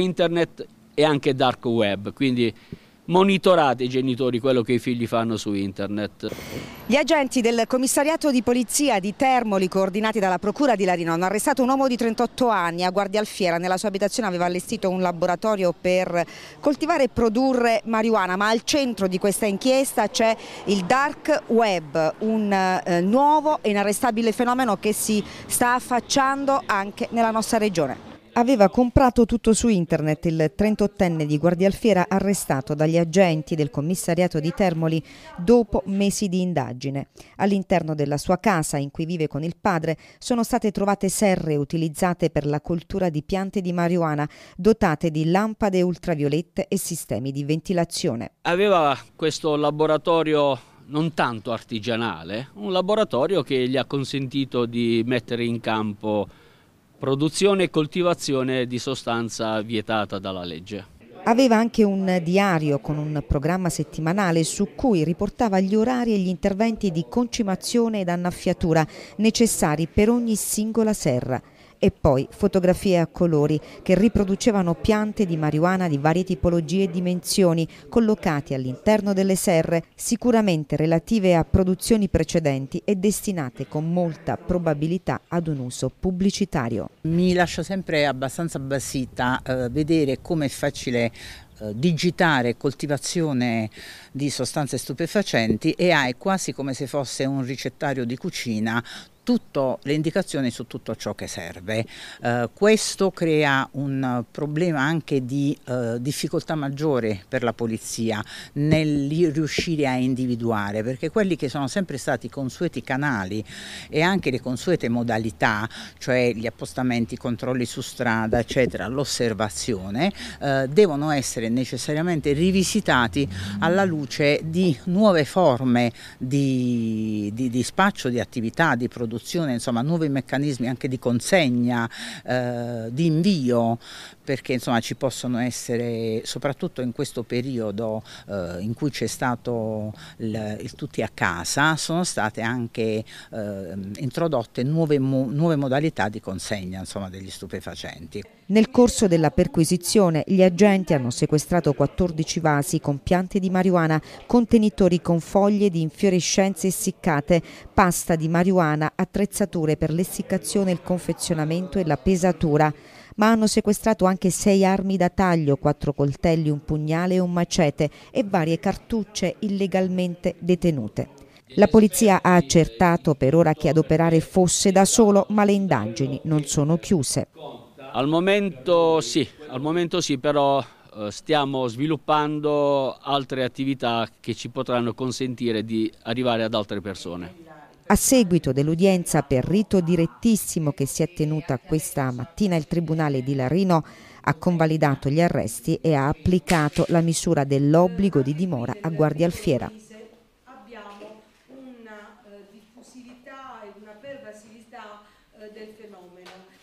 internet e anche dark web, quindi monitorate i genitori quello che i figli fanno su internet. Gli agenti del commissariato di polizia di Termoli, coordinati dalla procura di Larino, hanno arrestato un uomo di 38 anni a Guardia Alfiera. Nella sua abitazione aveva allestito un laboratorio per coltivare e produrre marijuana, ma al centro di questa inchiesta c'è il dark web, un eh, nuovo e inarrestabile fenomeno che si sta affacciando anche nella nostra regione. Aveva comprato tutto su internet il 38enne di Guardialfiera arrestato dagli agenti del commissariato di Termoli dopo mesi di indagine. All'interno della sua casa, in cui vive con il padre, sono state trovate serre utilizzate per la coltura di piante di marijuana, dotate di lampade ultraviolette e sistemi di ventilazione. Aveva questo laboratorio non tanto artigianale, un laboratorio che gli ha consentito di mettere in campo produzione e coltivazione di sostanza vietata dalla legge. Aveva anche un diario con un programma settimanale su cui riportava gli orari e gli interventi di concimazione ed annaffiatura necessari per ogni singola serra e poi fotografie a colori che riproducevano piante di marijuana di varie tipologie e dimensioni collocate all'interno delle serre, sicuramente relative a produzioni precedenti e destinate con molta probabilità ad un uso pubblicitario. Mi lascia sempre abbastanza basita eh, vedere come è facile eh, digitare coltivazione di sostanze stupefacenti e hai quasi come se fosse un ricettario di cucina tutto, le indicazioni su tutto ciò che serve. Eh, questo crea un problema anche di eh, difficoltà maggiore per la polizia nel riuscire a individuare, perché quelli che sono sempre stati i consueti canali e anche le consuete modalità, cioè gli appostamenti, i controlli su strada, eccetera, l'osservazione, eh, devono essere necessariamente rivisitati alla luce di nuove forme di, di, di spaccio, di attività, di produzione produzione, insomma nuovi meccanismi anche di consegna, eh, di invio, perché insomma ci possono essere, soprattutto in questo periodo eh, in cui c'è stato il, il, tutti a casa, sono state anche eh, introdotte nuove, nuove modalità di consegna insomma, degli stupefacenti. Nel corso della perquisizione gli agenti hanno sequestrato 14 vasi con piante di marijuana, contenitori con foglie di infiorescenze essiccate, pasta di marijuana, attrezzature per l'essiccazione, il confezionamento e la pesatura, ma hanno sequestrato anche sei armi da taglio, quattro coltelli, un pugnale e un macete e varie cartucce illegalmente detenute. La polizia ha accertato per ora che ad operare fosse da solo, ma le indagini non sono chiuse. Al momento sì, al momento sì però eh, stiamo sviluppando altre attività che ci potranno consentire di arrivare ad altre persone. A seguito dell'udienza per rito direttissimo che si è tenuta questa mattina, il Tribunale di Larino ha convalidato gli arresti e ha applicato la misura dell'obbligo di dimora a Guardia Alfiera. Abbiamo una eh, diffusività e una pervasività eh, del fenomeno.